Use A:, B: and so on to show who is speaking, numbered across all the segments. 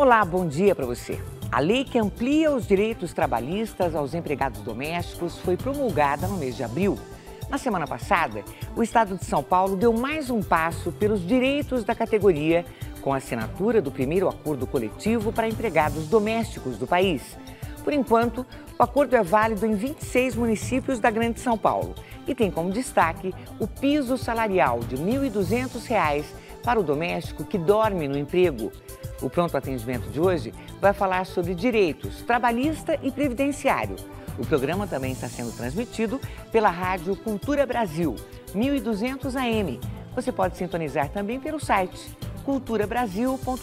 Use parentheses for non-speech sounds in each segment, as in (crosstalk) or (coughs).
A: Olá, bom dia para você. A lei que amplia os direitos trabalhistas aos empregados domésticos foi promulgada no mês de abril. Na semana passada, o Estado de São Paulo deu mais um passo pelos direitos da categoria com a assinatura do primeiro acordo coletivo para empregados domésticos do país. Por enquanto, o acordo é válido em 26 municípios da Grande São Paulo e tem como destaque o piso salarial de R$ 1.200 para o doméstico que dorme no emprego. O pronto atendimento de hoje vai falar sobre direitos trabalhista e previdenciário. O programa também está sendo transmitido pela Rádio Cultura Brasil, 1200 AM. Você pode sintonizar também pelo site culturabrasil.com.br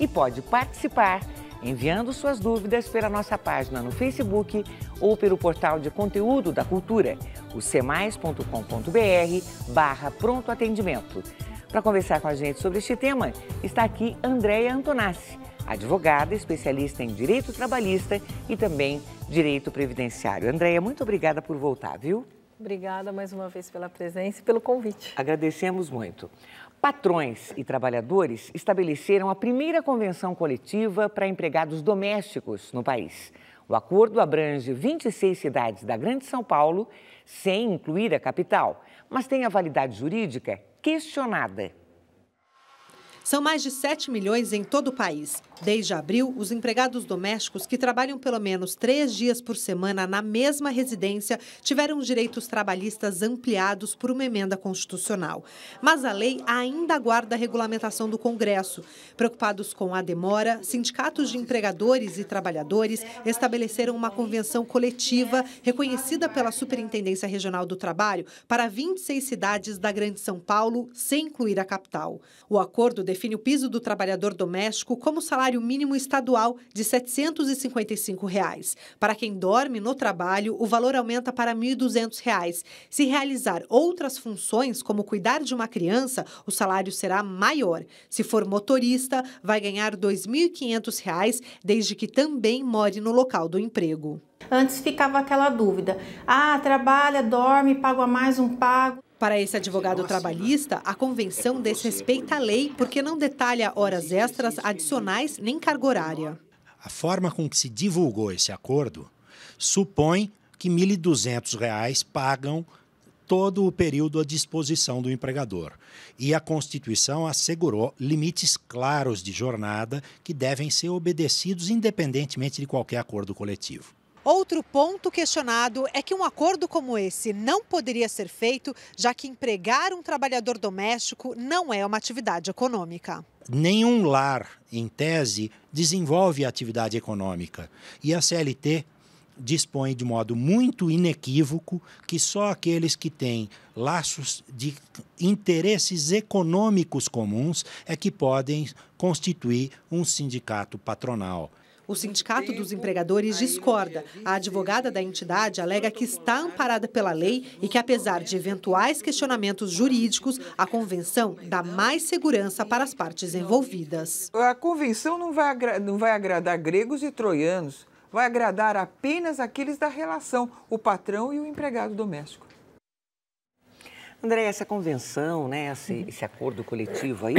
A: e pode participar enviando suas dúvidas pela nossa página no Facebook ou pelo portal de conteúdo da cultura, o cmais.com.br barra pronto atendimento. Para conversar com a gente sobre este tema, está aqui Andréia Antonassi, advogada, especialista em direito trabalhista e também direito previdenciário. Andréia, muito obrigada por voltar, viu? Obrigada
B: mais uma vez pela
A: presença e pelo convite. Agradecemos muito. Patrões e trabalhadores estabeleceram a primeira convenção coletiva para empregados domésticos no país. O acordo abrange 26 cidades da Grande São Paulo, sem incluir a capital, mas tem a validade jurídica questionada. São mais de
C: 7 milhões em todo o país. Desde abril, os empregados domésticos que trabalham pelo menos três dias por semana na mesma residência tiveram direitos trabalhistas ampliados por uma emenda constitucional. Mas a lei ainda aguarda a regulamentação do Congresso. Preocupados com a demora, sindicatos de empregadores e trabalhadores estabeleceram uma convenção coletiva reconhecida pela Superintendência Regional do Trabalho para 26 cidades da Grande São Paulo, sem incluir a capital. O acordo define o piso do trabalhador doméstico como salário mínimo estadual de R$ 755. Reais. Para quem dorme no trabalho, o valor aumenta para R$ 1.200. Reais. Se realizar outras funções, como cuidar de uma criança, o salário será maior. Se for motorista, vai ganhar R$ 2.500, reais, desde que também more no local do emprego. Antes ficava aquela dúvida: ah, trabalha, dorme, paga mais um pago. Para esse advogado trabalhista, a convenção desrespeita a lei porque não detalha horas extras adicionais nem carga horária.
B: A forma com que se divulgou esse acordo supõe que R$ 1.200 pagam todo o período à disposição do empregador. E a Constituição assegurou limites claros de jornada que devem ser obedecidos independentemente de qualquer acordo coletivo.
C: Outro ponto questionado é que um acordo como esse não poderia ser feito, já que empregar um trabalhador doméstico não é uma atividade econômica.
B: Nenhum lar, em tese, desenvolve atividade econômica. E a CLT dispõe de modo muito inequívoco que só aqueles que têm laços de interesses econômicos comuns é que podem
C: constituir um sindicato patronal. O Sindicato dos Empregadores discorda. É a advogada da entidade alega que está amparada pela lei é e que, apesar de né? eventuais questionamentos jurídicos, a convenção dá mais segurança para as partes
A: envolvidas. A convenção não vai, não vai agradar gregos e troianos, vai agradar apenas aqueles da relação, o patrão e o empregado doméstico. André, essa convenção, né, esse, uhum. esse acordo coletivo aí,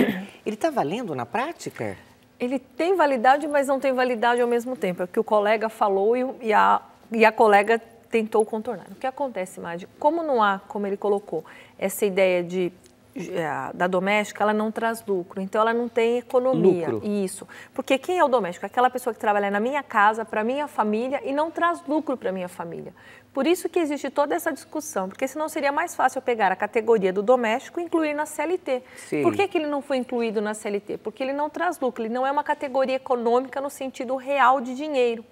A: ele está valendo na prática?
B: Ele tem validade, mas não tem validade ao mesmo tempo. É o que o colega falou e, a, e a colega tentou contornar. O que acontece, Madi? Como não há, como ele colocou, essa ideia de é, da doméstica, ela não traz lucro, então ela não tem economia. Lucro. Isso. Porque quem é o doméstico? Aquela pessoa que trabalha na minha casa, para minha família e não traz lucro para minha família. Por isso que existe toda essa discussão, porque senão seria mais fácil pegar a categoria do doméstico e incluir na CLT. Sim. Por que, que ele não foi incluído na CLT? Porque ele não traz lucro, ele não é uma categoria econômica no sentido real de dinheiro.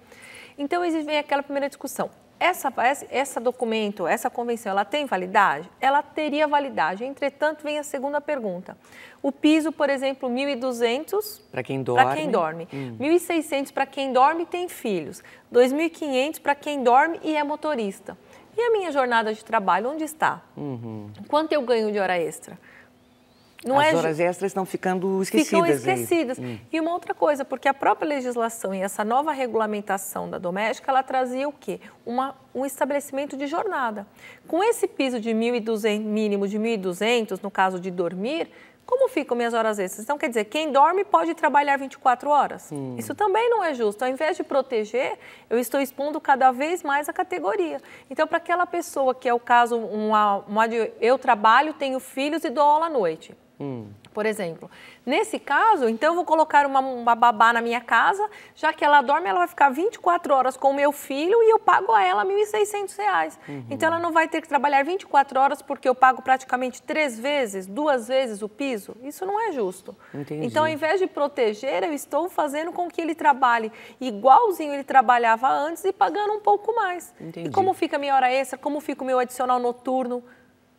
B: Então, existe vem aquela primeira discussão essa, essa documento, essa convenção, ela tem validade? Ela teria validade. Entretanto, vem a segunda pergunta. O piso, por exemplo, 1.200 para quem dorme. Para quem dorme. Hum. 1.600 para quem dorme e tem filhos. 2.500 para quem dorme e é motorista. E a minha jornada de trabalho, onde está? Uhum. Quanto eu ganho de hora extra? Não As é... horas
A: extras estão ficando esquecidas. Ficam esquecidas. Hum.
B: E uma outra coisa, porque a própria legislação e essa nova regulamentação da doméstica, ela trazia o quê? Uma, um estabelecimento de jornada. Com esse piso de 1.200, mínimo de 1.200, no caso de dormir, como ficam minhas horas extras? Então, quer dizer, quem dorme pode trabalhar 24 horas. Hum. Isso também não é justo. Ao invés de proteger, eu estou expondo cada vez mais a categoria. Então, para aquela pessoa que é o caso, uma, uma, eu trabalho, tenho filhos e dou aula à noite. Hum. Por exemplo. Nesse caso, então eu vou colocar uma, uma, babá na minha casa, já que ela dorme, ela vai ficar 24 horas com o meu filho e eu pago a ela R$ 1.600. Uhum. Então ela não vai ter que trabalhar 24 horas porque eu pago praticamente três vezes, duas vezes o piso. Isso não é justo. Entendi. Então, ao invés de proteger, eu estou fazendo com que ele trabalhe igualzinho ele trabalhava antes e pagando um pouco mais. Entendi. E como fica a minha hora extra, como fica o meu adicional noturno?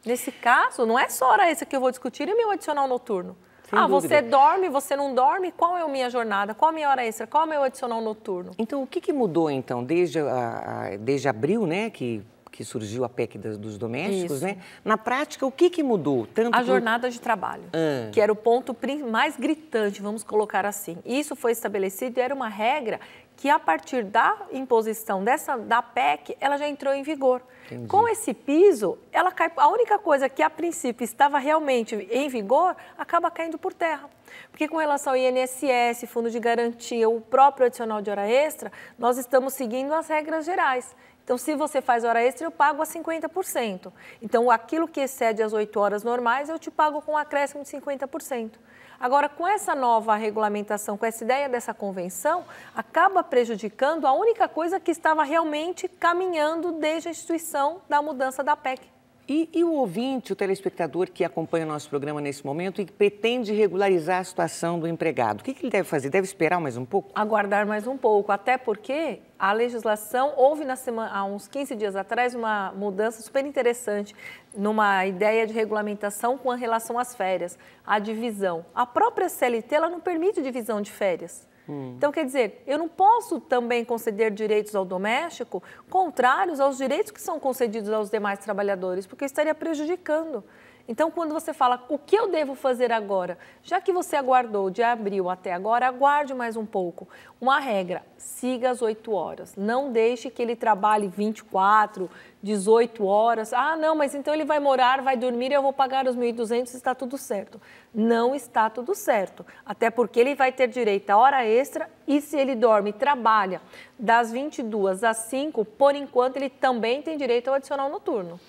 B: Nesse caso, não é só hora extra que eu vou discutir e meu adicional noturno. Sem ah, dúvida. você dorme, você não dorme, qual é a minha jornada, qual a minha hora extra, qual é o meu adicional noturno?
A: Então, o que, que mudou, então, desde, a, a, desde abril, né, que, que surgiu a PEC das, dos domésticos, Isso. né? Na prática, o que, que mudou? Tanto a que... jornada
B: de trabalho, ah. que era o ponto mais gritante, vamos colocar assim. Isso foi estabelecido, era uma regra que a partir da imposição dessa da PEC, ela já entrou em vigor. Entendi. Com esse piso, ela cai, a única coisa que a princípio estava realmente em vigor acaba caindo por terra. Porque com relação ao INSS, Fundo de Garantia, o próprio adicional de hora extra, nós estamos seguindo as regras gerais. Então, se você faz hora extra, eu pago a 50%. Então, aquilo que excede as 8 horas normais, eu te pago com um acréscimo de 50%. Agora, com essa nova regulamentação, com essa ideia dessa convenção, acaba prejudicando a única coisa que estava realmente caminhando desde a instituição da mudança da PEC.
A: E, e, o ouvinte, o telespectador que acompanha o nosso programa nesse momento e que pretende regularizar a situação do empregado, o que, que ele deve fazer? Deve esperar mais um pouco? Aguardar mais um pouco, até porque a legislação
B: houve na semana, há uns 15 dias atrás uma mudança super interessante numa ideia de regulamentação com relação às férias, a divisão. A própria CLT ela não permite divisão de férias. Hum. Então, quer dizer, eu não posso também conceder direitos ao doméstico contrários aos direitos que são concedidos aos demais trabalhadores, porque eu estaria prejudicando. Então, quando você fala o que eu devo fazer agora, já que você aguardou de abril até agora, aguarde mais um pouco. Uma regra: siga as 8 horas. Não deixe que ele trabalhe 24, 18 horas. Ah, não, mas então ele vai morar, vai dormir, e eu vou pagar os 1.200, está tudo certo. Não está tudo certo. Até porque ele vai ter direito a hora extra e se ele dorme e trabalha das 22 às 5, por enquanto ele também tem direito ao adicional noturno.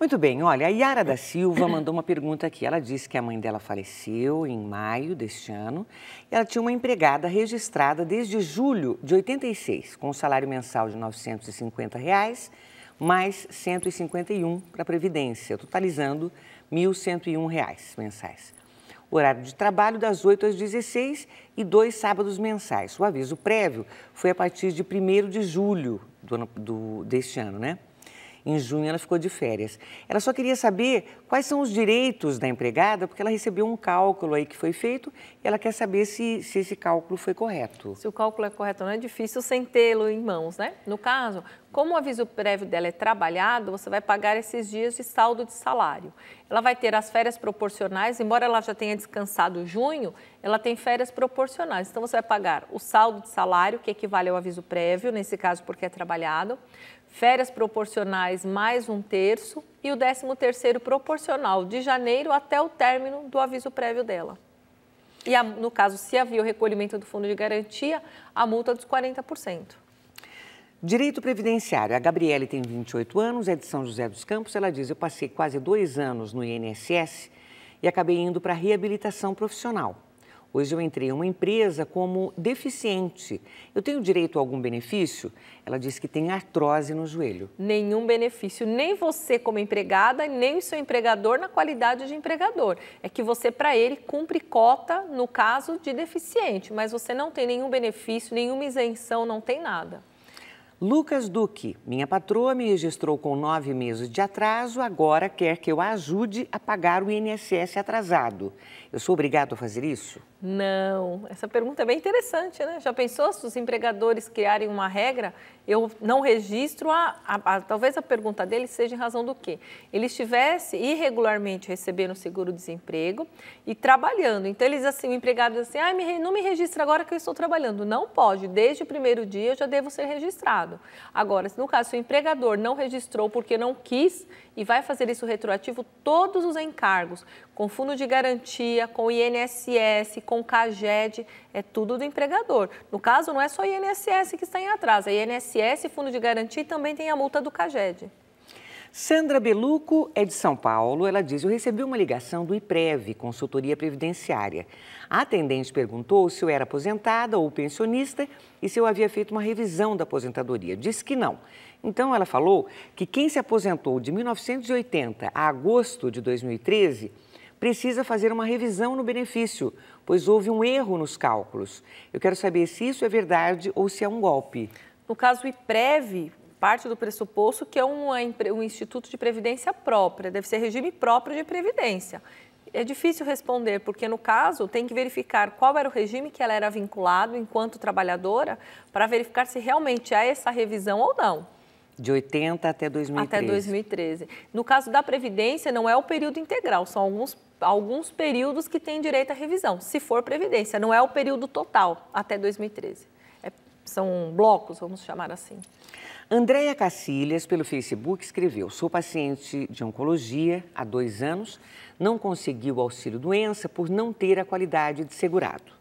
A: Muito bem, olha, a Yara da Silva mandou uma pergunta aqui. Ela disse que a mãe dela faleceu em maio deste ano e ela tinha uma empregada registrada desde julho de 86, com um salário mensal de R$ 950, reais, mais 151 para a Previdência, totalizando R$ 1.101 reais mensais. Horário de trabalho das 8 às 16 e dois sábados mensais. O aviso prévio foi a partir de 1 de julho do ano, do, deste ano, né? Em junho, ela ficou de férias. Ela só queria saber quais são os direitos da empregada, porque ela recebeu um cálculo aí que foi feito e ela quer saber se, se esse cálculo foi correto. Se
B: o cálculo é correto, não é difícil sem tê-lo em mãos, né? No caso, como o aviso prévio dela é trabalhado, você vai pagar esses dias de saldo de salário. Ela vai ter as férias proporcionais, embora ela já tenha descansado junho, ela tem férias proporcionais. Então você vai pagar o saldo de salário, que equivale ao aviso prévio, nesse caso porque é trabalhado, férias proporcionais mais um terço e o 13º proporcional de janeiro até o término do aviso prévio dela. E a, no caso, se havia o recolhimento do fundo de garantia, a multa dos 40%.
A: Direito Previdenciário. A Gabriele tem 28 anos, é de São José dos Campos. Ela diz: Eu passei quase dois anos no INSS e acabei indo para reabilitação profissional. Hoje eu entrei em uma empresa como deficiente. Eu tenho direito a algum benefício? Ela disse que tem artrose no joelho.
B: Nenhum benefício, nem você como empregada, nem o seu empregador na qualidade de empregador. É que você, para ele, cumpre cota no caso de deficiente, mas você não tem nenhum benefício, nenhuma isenção, não tem nada.
A: Lucas Duque, minha patroa me registrou com nove meses de atraso, agora quer que eu a ajude a pagar o INSS atrasado. Eu sou obrigado a fazer isso?
B: Não. Essa pergunta é bem interessante, né? Já pensou se os empregadores criarem uma regra? Eu não registro a, a, a talvez a pergunta dele seja em razão do quê? Ele estivesse irregularmente recebendo seguro-desemprego e trabalhando. Então eles assim, o empregado diz assim, ah, me, não me registra agora que eu estou trabalhando. Não pode. Desde o primeiro dia eu já devo ser registrado. Agora, se no caso se o empregador não registrou porque não quis e vai fazer isso retroativo, todos os encargos, com fundo de garantia, com INSS, com CAGED, é tudo do empregador. No caso, não é só INSS que está em atraso, é INSS, fundo de garantia e também tem a multa do CAGED.
A: Sandra Beluco é de São Paulo. Ela diz: Eu recebi uma ligação do IPREV, consultoria previdenciária. A atendente perguntou se eu era aposentada ou pensionista e se eu havia feito uma revisão da aposentadoria. Disse que não. Então ela falou que quem se aposentou de 1980 a agosto de 2013 precisa fazer uma revisão no benefício, pois houve um erro nos cálculos. Eu quero saber se isso é verdade ou se é um golpe. No caso IPREV,
B: parte do pressuposto que é um, um instituto de previdência própria, deve ser regime próprio de previdência. É difícil responder, porque no caso tem que verificar qual era o regime que ela era vinculado enquanto trabalhadora para verificar se realmente há é essa revisão ou não.
A: De 80 até 2013. Até
B: 2013. No caso da Previdência, não é o período integral, são alguns, alguns períodos que têm direito à revisão, se for Previdência. Não é o período total, até 2013. É, são blocos, vamos chamar assim.
A: Andréia Cacilhas, pelo Facebook, escreveu: Sou paciente de oncologia há dois anos, não consegui o auxílio-doença por não ter a qualidade de segurado.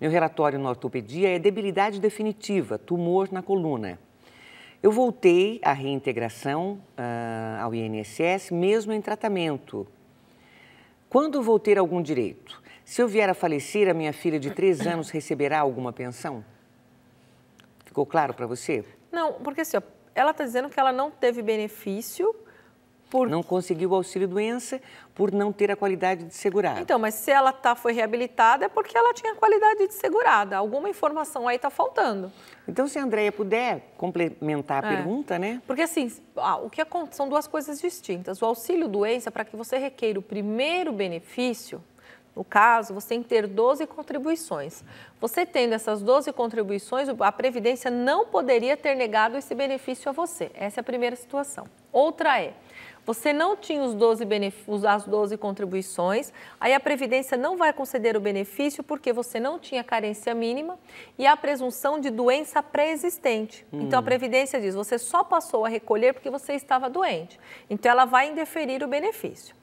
A: Meu relatório na ortopedia é debilidade definitiva, tumor na coluna. Eu voltei à reintegração uh, ao INSS, mesmo em tratamento. Quando vou ter algum direito? Se eu vier a falecer, a minha filha de três (coughs) anos receberá alguma pensão? Ficou claro para você?
B: Não, porque assim, ó, ela está dizendo que ela não teve benefício
A: por... Não conseguiu o auxílio-doença
B: por não ter a qualidade de segurada. Então, mas se ela tá, foi reabilitada é porque ela tinha qualidade de segurada. Alguma informação aí está faltando. Então, se a Andrea puder
A: complementar
B: a é. pergunta, né? Porque assim, ah, o que acontece, são duas coisas distintas. O auxílio-doença, para que você requeira o primeiro benefício, no caso, você tem que ter 12 contribuições. Você tendo essas 12 contribuições, a Previdência não poderia ter negado esse benefício a você. Essa é a primeira situação. Outra é, você não tinha os 12 as 12 contribuições, aí a Previdência não vai conceder o benefício porque você não tinha carência mínima e a presunção de doença pré-existente. Hum. Então a hum. Previdência diz: você só passou a recolher porque você estava doente. Então ela vai indeferir o benefício.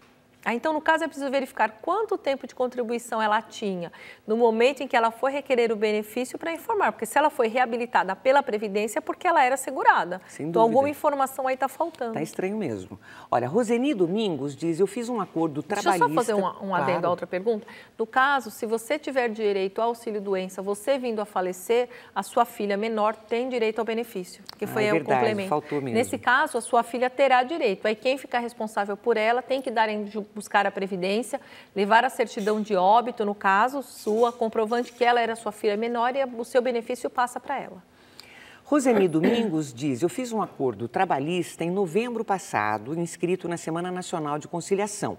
B: Ah, então, no caso, é preciso verificar quanto tempo de contribuição ela tinha no momento em que ela foi requerer o benefício para informar, porque se ela foi reabilitada pela Previdência é porque ela era segurada. Sem então, alguma informação aí está faltando. Está
A: estranho mesmo. Olha, Roseni Domingos diz, eu fiz um acordo trabalhista... Deixa eu só fazer um, um adendo à outra
B: pergunta. No caso, se você tiver direito ao auxílio-doença, você vindo a falecer, a sua filha menor tem direito ao benefício, porque ah, foi ah, é o complemento. faltou mesmo. Nesse caso, a sua filha terá direito. Aí quem ficar responsável por ela tem que dar em buscar a Previdência, levar a certidão de óbito, no caso, sua, comprovante que ela era sua filha menor e o seu benefício passa para ela.
A: Rosemi Domingos diz: Eu fiz um acordo trabalhista em novembro passado, inscrito na Semana Nacional de Conciliação.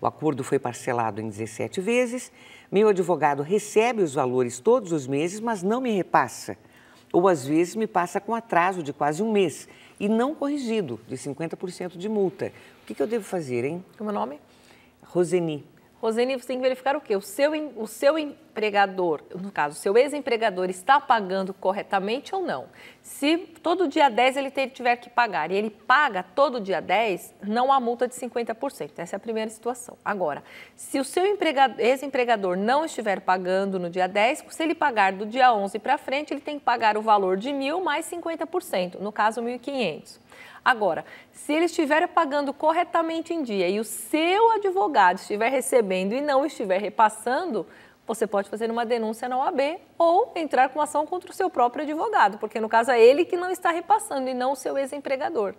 A: O acordo foi parcelado em 17 vezes. Meu advogado recebe os valores todos os meses, mas não me repassa. Ou às vezes me passa com atraso de quase um mês e não corrigido, de 50% de multa. O que, que eu devo fazer, hein? Como é o nome? Roseni.
B: Roseni, você tem que verificar o quê? O seu, o seu empregador, no caso, o seu ex-empregador está pagando corretamente ou não? Se todo dia 10 ele tiver que pagar e ele paga todo dia 10, não há multa de 50%. Essa é a primeira situação. Agora, se o seu ex-empregador não estiver pagando no dia 10, se ele pagar do dia 11 para frente, ele tem que pagar o valor de mil mais 50%, no caso, 1.500. Agora, se ele estiver pagando corretamente em dia e o seu advogado estiver recebendo e não estiver repassando, você pode fazer uma denúncia na OAB ou entrar com ação contra o seu próprio advogado, porque no caso é ele que não está repassando e não o seu ex-empregador.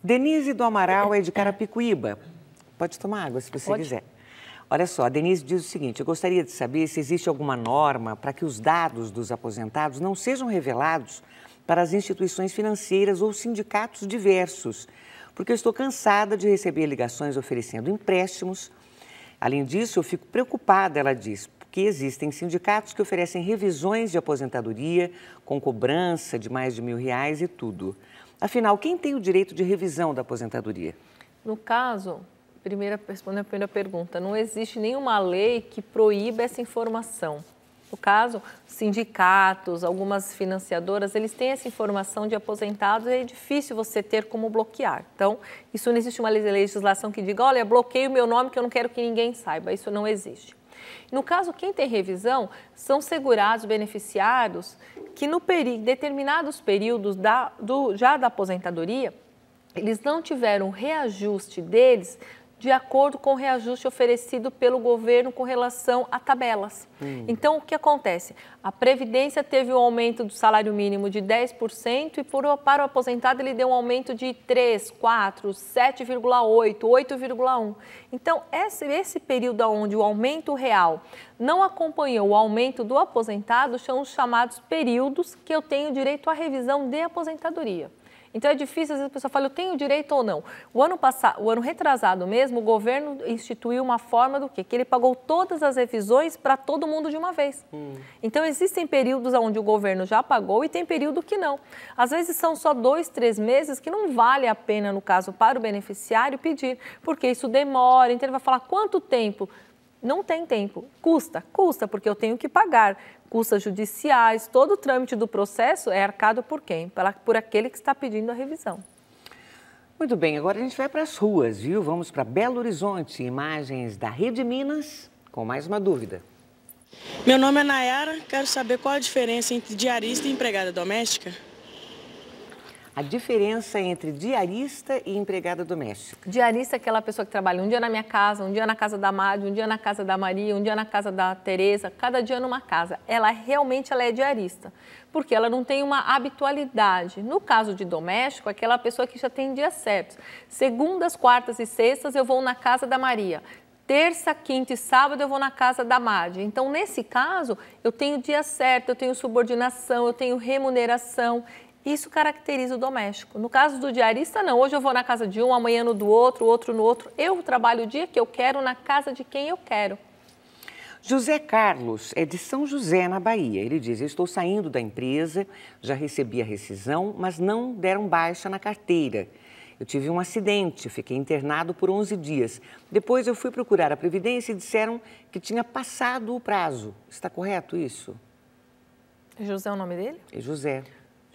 A: Denise do Amaral é de Carapicuíba. Pode tomar água se você pode. quiser. Olha só, a Denise diz o seguinte: eu gostaria de saber se existe alguma norma para que os dados dos aposentados não sejam revelados para as instituições financeiras ou sindicatos diversos, porque eu estou cansada de receber ligações oferecendo empréstimos. Além disso, eu fico preocupada, ela diz, porque existem sindicatos que oferecem revisões de aposentadoria com cobrança de mais de mil reais e tudo. Afinal, quem tem o direito de revisão da aposentadoria?
B: No caso, primeira, respondendo a primeira pergunta, não existe nenhuma lei que proíba essa informação. No caso, sindicatos, algumas financiadoras, eles têm essa informação de aposentados e é difícil você ter como bloquear. Então, isso não existe uma legislação que diga, olha, bloqueio meu nome que eu não quero que ninguém saiba. Isso não existe. No caso, quem tem revisão são segurados, beneficiados, que no peri determinados períodos da, do, já da aposentadoria, eles não tiveram reajuste deles de acordo com o reajuste oferecido pelo governo com relação a tabelas. Hum. Então, o que acontece? A Previdência teve um aumento do salário mínimo de 10% e por, para o aposentado ele deu um aumento de 3, 4, 7,8, 8,1. Então, esse, esse período onde o aumento real não acompanhou o aumento do aposentado são os chamados períodos que eu tenho direito à revisão de aposentadoria. Então é difícil, às vezes a pessoa fala, eu tenho direito ou não. O ano passado, o ano retrasado mesmo, o governo instituiu uma forma do quê? Que ele pagou todas as revisões para todo mundo de uma vez. Hum. Então existem períodos onde o governo já pagou e tem período que não. Às vezes são só dois, três meses que não vale a pena, no caso, para o beneficiário pedir, porque isso demora. Então ele vai falar quanto tempo? Não tem tempo. Custa, custa, porque eu tenho que pagar custas judiciais, todo o trâmite do processo é arcado por quem? Por aquele que está pedindo a revisão.
A: Muito bem, agora a gente vai para as ruas, viu? Vamos para Belo Horizonte, imagens da Rede Minas, com mais uma dúvida. Meu nome é Nayara, quero saber qual a diferença entre diarista e empregada doméstica a diferença entre diarista e empregada doméstica?
B: Diarista é aquela pessoa que trabalha um dia na minha casa, um dia na casa da Mário, um dia na casa da Maria, um dia na casa da Tereza, cada dia numa casa. Ela realmente ela é diarista, porque ela não tem uma habitualidade. No caso de doméstico, é aquela pessoa que já tem dias certos. Segundas, quartas e sextas eu vou na casa da Maria terça, quinta e sábado eu vou na casa da Madi. Então, nesse caso, eu tenho dia certo, eu tenho subordinação, eu tenho remuneração, isso caracteriza o doméstico. No caso do diarista, não. Hoje eu vou na casa de um, amanhã no do outro, outro no outro. Eu trabalho o dia que eu quero, na casa de quem eu quero.
A: José Carlos é de São José, na Bahia. Ele diz: Estou saindo da empresa, já recebi a rescisão, mas não deram baixa na carteira. Eu tive um acidente, fiquei internado por 11 dias. Depois eu fui procurar a Previdência e disseram que tinha passado o prazo. Está correto isso?
B: José é o nome dele? É José.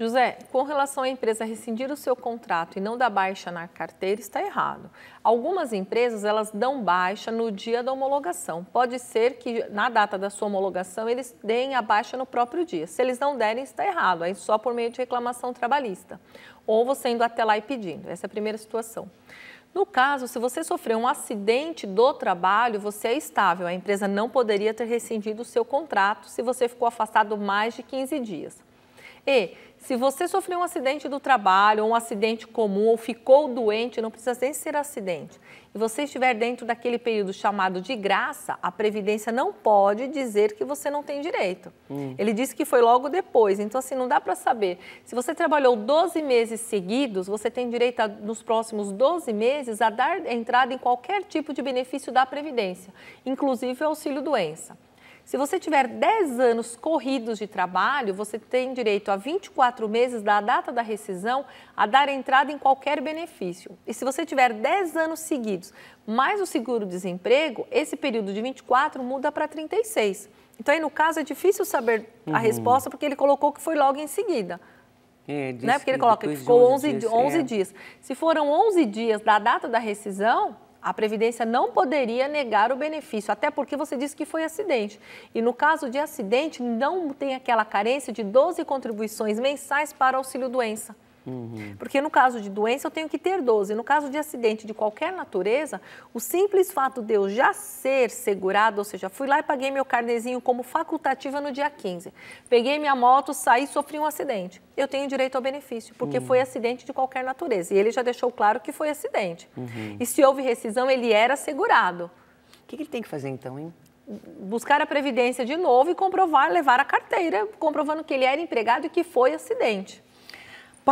B: José, com relação à empresa rescindir o seu contrato e não dar baixa na carteira, está errado. Algumas empresas, elas dão baixa no dia da homologação. Pode ser que na data da sua homologação eles deem a baixa no próprio dia. Se eles não derem, está errado, aí só por meio de reclamação trabalhista. Ou você indo até lá e pedindo. Essa é a primeira situação. No caso, se você sofreu um acidente do trabalho, você é estável. A empresa não poderia ter rescindido o seu contrato se você ficou afastado mais de 15 dias. E se você sofreu um acidente do trabalho, um acidente comum ou ficou doente, não precisa nem ser acidente, e você estiver dentro daquele período chamado de graça, a Previdência não pode dizer que você não tem direito. Hum. Ele disse que foi logo depois, então assim, não dá para saber. Se você trabalhou 12 meses seguidos, você tem direito a, nos próximos 12 meses a dar entrada em qualquer tipo de benefício da Previdência, inclusive auxílio-doença. Se você tiver 10 anos corridos de trabalho, você tem direito a 24 meses da data da rescisão a dar entrada em qualquer benefício. E se você tiver 10 anos seguidos mais o seguro-desemprego, esse período de 24 muda para 36. Então, aí no caso, é difícil saber a uhum. resposta porque ele colocou que foi logo em seguida.
A: É, né? Porque ele coloca que ficou 11, 11 dias. 11 é.
B: dias. Se foram 11 dias da data da rescisão, a Previdência não poderia negar o benefício, até porque você disse que foi acidente. E no caso de acidente, não tem aquela carência de 12 contribuições mensais para auxílio-doença. Uhum. Porque no caso de doença eu tenho que ter 12. No caso de acidente de qualquer natureza, o simples fato de eu já ser segurado, ou seja, fui lá e paguei meu carnezinho como facultativa no dia 15. Peguei minha moto, saí, sofri um acidente. Eu tenho direito ao benefício, porque uhum. foi acidente de qualquer natureza. E ele já deixou claro que foi acidente. Uhum. E se houve rescisão, ele era segurado. O que, que ele tem que fazer então, hein? buscar a previdência de novo e comprovar, levar a carteira, comprovando que ele era empregado e que foi acidente.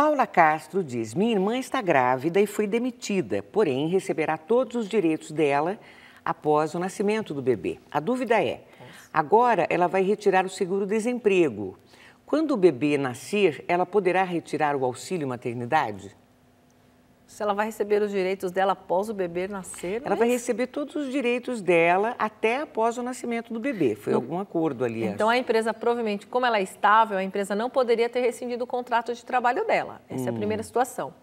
A: Paula Castro diz: Minha irmã está grávida e foi demitida, porém receberá todos os direitos dela após o nascimento do bebê. A dúvida é: agora ela vai retirar o seguro-desemprego. Quando o bebê nascer, ela poderá retirar o auxílio maternidade?
B: Se ela vai receber os direitos dela após o bebê nascer? Ela é vai
A: receber todos os direitos dela até após o nascimento do bebê. Foi não. Hum. algum acordo ali. Então acho.
B: a empresa, provavelmente, como ela é estável, a empresa não poderia ter rescindido o contrato de trabalho dela. Essa hum. é a hum. primeira situação.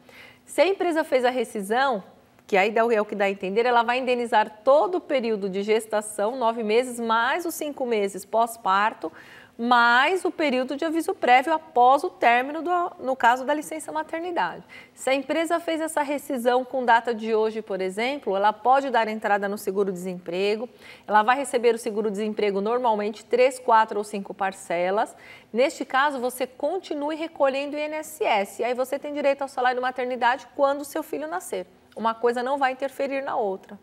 B: Se a empresa fez a rescisão, que aí é o que dá a entender, ela vai indenizar todo o período de gestação, nove meses, mais os cinco meses pós-parto, mais o período de aviso prévio após o término, do, no caso da licença maternidade. Se a empresa fez essa rescisão com data de hoje, por exemplo, ela pode dar entrada no seguro-desemprego, ela vai receber o seguro-desemprego normalmente três, quatro ou cinco parcelas. Neste caso, você continue recolhendo o INSS, e aí você tem direito ao salário maternidade quando seu filho nascer. Uma coisa não vai interferir na outra.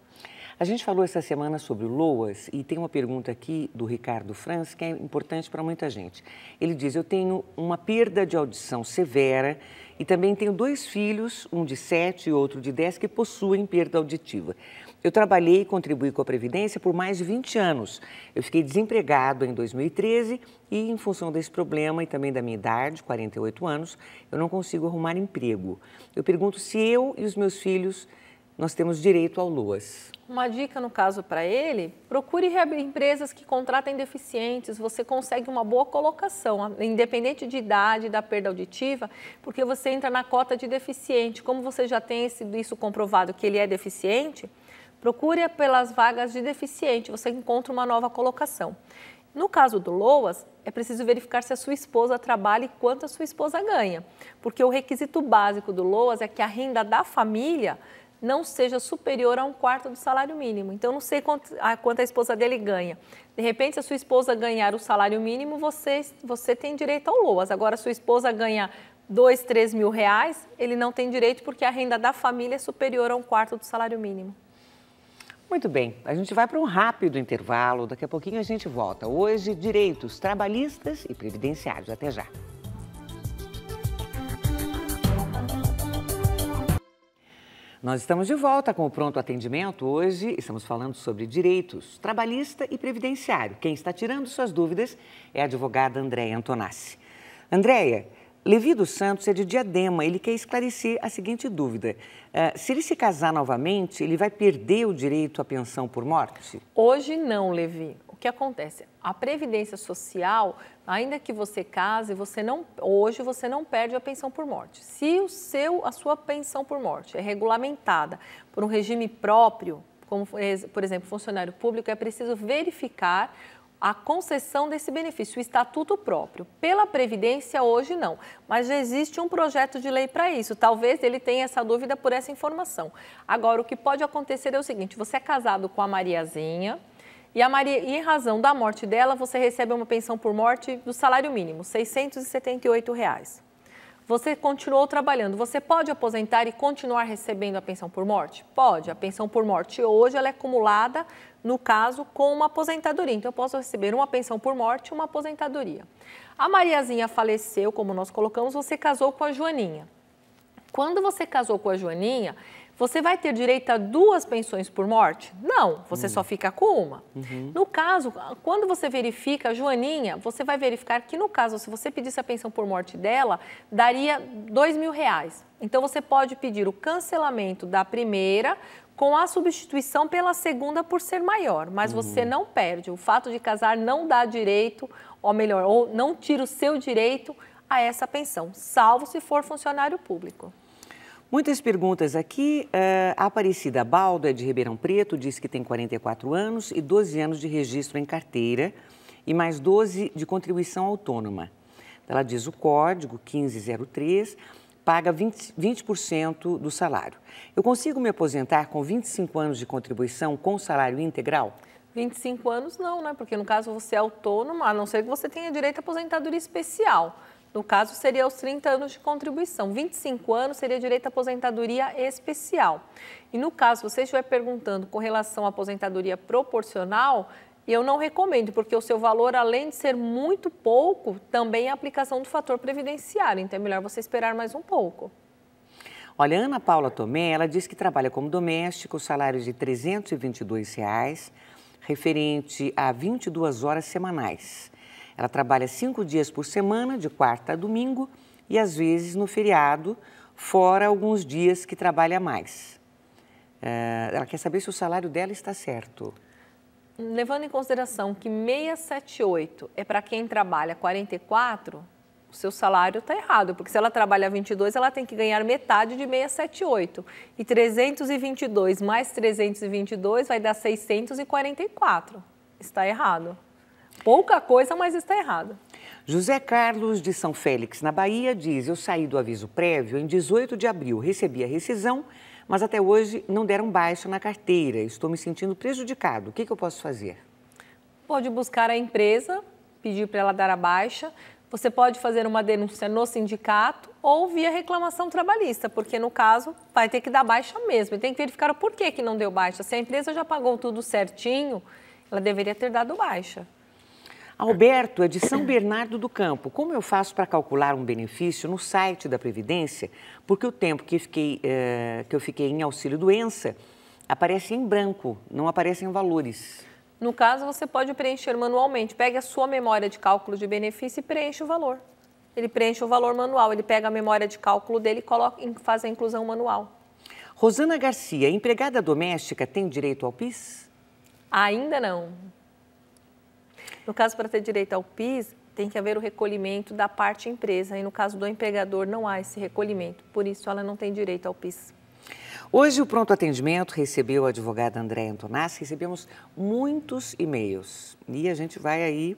A: A gente falou essa semana sobre LOAS e tem uma pergunta aqui do Ricardo Franz que é importante para muita gente. Ele diz: Eu tenho uma perda de audição severa e também tenho dois filhos, um de 7 e outro de 10, que possuem perda auditiva. Eu trabalhei e contribuí com a Previdência por mais de 20 anos. Eu fiquei desempregado em 2013 e, em função desse problema e também da minha idade, 48 anos, eu não consigo arrumar emprego. Eu pergunto se eu e os meus filhos nós temos direito ao LUAS.
B: Uma dica no caso para ele, procure empresas que contratem deficientes, você consegue uma boa colocação, independente de idade, da perda auditiva, porque você entra na cota de deficiente. Como você já tem isso comprovado que ele é deficiente, procure pelas vagas de deficiente, você encontra uma nova colocação. No caso do LOAS, é preciso verificar se a sua esposa trabalha e quanto a sua esposa ganha, porque o requisito básico do LOAS é que a renda da família não seja superior a um quarto do salário mínimo. Então, não sei quanto a, quanto a esposa dele ganha. De repente, se a sua esposa ganhar o salário mínimo, você, você tem direito ao LOAS. Agora, se a sua esposa ganha dois 3 mil reais, ele não tem direito porque a renda da família é superior a um quarto do salário mínimo.
A: Muito bem, a gente vai para um rápido intervalo, daqui a pouquinho a gente volta. Hoje, direitos trabalhistas e previdenciários. Até já. Nós estamos de volta com o Pronto Atendimento. Hoje estamos falando sobre direitos trabalhista e previdenciário. Quem está tirando suas dúvidas é a advogada Andréia Antonassi. Andréia, Levi dos Santos é de Diadema. Ele quer esclarecer a seguinte dúvida. Uh, se ele se casar novamente, ele vai perder o direito à pensão por morte?
B: Hoje não, Levi que acontece? A previdência social, ainda que você case, você não hoje você não perde a pensão por morte. Se o seu a sua pensão por morte é regulamentada por um regime próprio, como por exemplo, funcionário público, é preciso verificar a concessão desse benefício, o estatuto próprio. Pela Previdência, hoje não, mas já existe um projeto de lei para isso. Talvez ele tenha essa dúvida por essa informação. Agora, o que pode acontecer é o seguinte: você é casado com a Mariazinha, e, a Maria, e em razão da morte dela, você recebe uma pensão por morte do salário mínimo, R$ 678. Reais. Você continuou trabalhando, você pode aposentar e continuar recebendo a pensão por morte? Pode. A pensão por morte hoje ela é acumulada, no caso, com uma aposentadoria. Então, eu posso receber uma pensão por morte e uma aposentadoria. A Mariazinha faleceu, como nós colocamos, você casou com a Joaninha. Quando você casou com a Joaninha, você vai ter direito a duas pensões por morte? Não, você uhum. só hum. fica com uma. Uhum. No caso, quando você verifica a Joaninha, você vai verificar que no caso, se você pedisse a pensão por morte dela, daria dois mil reais. Então você pode pedir o cancelamento da primeira com a substituição pela segunda por ser maior, mas uhum. você não perde. O fato de casar não dá direito, ou melhor, ou não tira o seu direito a essa pensão, salvo se for funcionário público.
A: Muitas perguntas aqui. Eh, a Aparecida Baldo é de Ribeirão Preto, diz que tem 44 anos e 12 anos de registro em carteira e mais 12 de contribuição autônoma. Ela diz o código 1503 paga 20%, 20 do salário. Eu consigo me aposentar com 25 anos de contribuição com salário integral?
B: 25 anos não, né? Porque no caso você é autônomo, a não ser que você tenha direito à aposentadoria especial. No caso, seria os 30 anos de contribuição. 25 anos seria direito à aposentadoria especial. E no caso, você estiver perguntando com relação à aposentadoria proporcional, eu não recomendo, porque o seu valor, além de ser muito pouco, também é a aplicação do fator previdenciário. Então, é melhor você esperar mais um pouco.
A: Olha, Ana Paula Tomé, ela diz que trabalha como doméstico, salário é de R$ 322, reais, referente a 22 horas semanais. Ela trabalha cinco dias por semana, de quarta a domingo, e às vezes no feriado, fora alguns dias que trabalha mais. Eh, ela quer saber se o salário dela está certo.
B: Levando em consideração que 678 é para quem trabalha 44, o seu salário está errado, porque se ela trabalha 22, ela tem que ganhar metade de 678. E 322 mais 322 vai dar 644. Está errado. Pouca coisa, mas está errado.
A: José Carlos de São Félix, na Bahia, diz: Eu saí do aviso prévio em 18 de abril, recebi a rescisão, mas até hoje não deram baixa na carteira. Estou me sentindo prejudicado. O que, que eu posso fazer?
B: Pode buscar a empresa, pedir para ela dar a baixa. Você pode fazer uma denúncia no sindicato ou via reclamação trabalhista, porque no caso vai ter que dar baixa mesmo. E tem que verificar o porquê que não deu baixa. Se a empresa já pagou tudo certinho, ela deveria ter dado baixa.
A: Alberto é de São Bernardo do Campo. Como eu faço para calcular um benefício no site da Previdência? Porque o tempo que, fiquei, eh, que eu fiquei em auxílio-doença aparece em branco, não aparecem valores.
B: No caso, você pode preencher manualmente. Pegue a sua memória de cálculo de benefício e preenche o valor. Ele preenche o valor manual, ele pega a memória de cálculo dele e coloca, faz a inclusão manual.
A: Rosana Garcia, empregada doméstica tem direito ao PIS?
B: Ainda não. No caso, para ter direito ao PIS, tem que haver o recolhimento da parte empresa, e no caso do empregador não há esse recolhimento, por isso ela não tem direito ao PIS.
A: Hoje o Pronto Atendimento recebeu a advogada Andréa Antonassi, recebemos muitos e-mails e a gente vai aí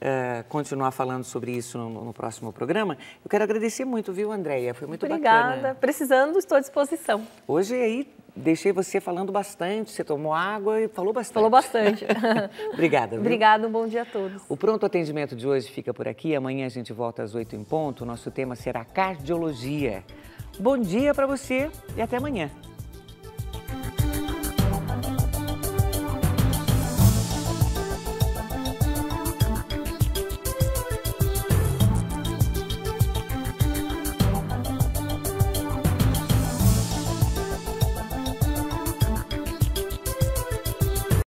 A: Uh, continuar falando sobre isso no, no, próximo programa. Eu quero agradecer muito, viu, Andréia? Foi muito Obrigada. bacana. Obrigada. Precisando, estou à disposição. Hoje é aí deixei você falando bastante, você tomou água e falou bastante. Falou bastante. (laughs) Obrigada. Viu? Obrigada,
B: um bom dia a todos.
A: O pronto atendimento de hoje fica por aqui. Amanhã a gente volta às 8 em ponto. O nosso tema será cardiologia. Bom dia para você e até amanhã.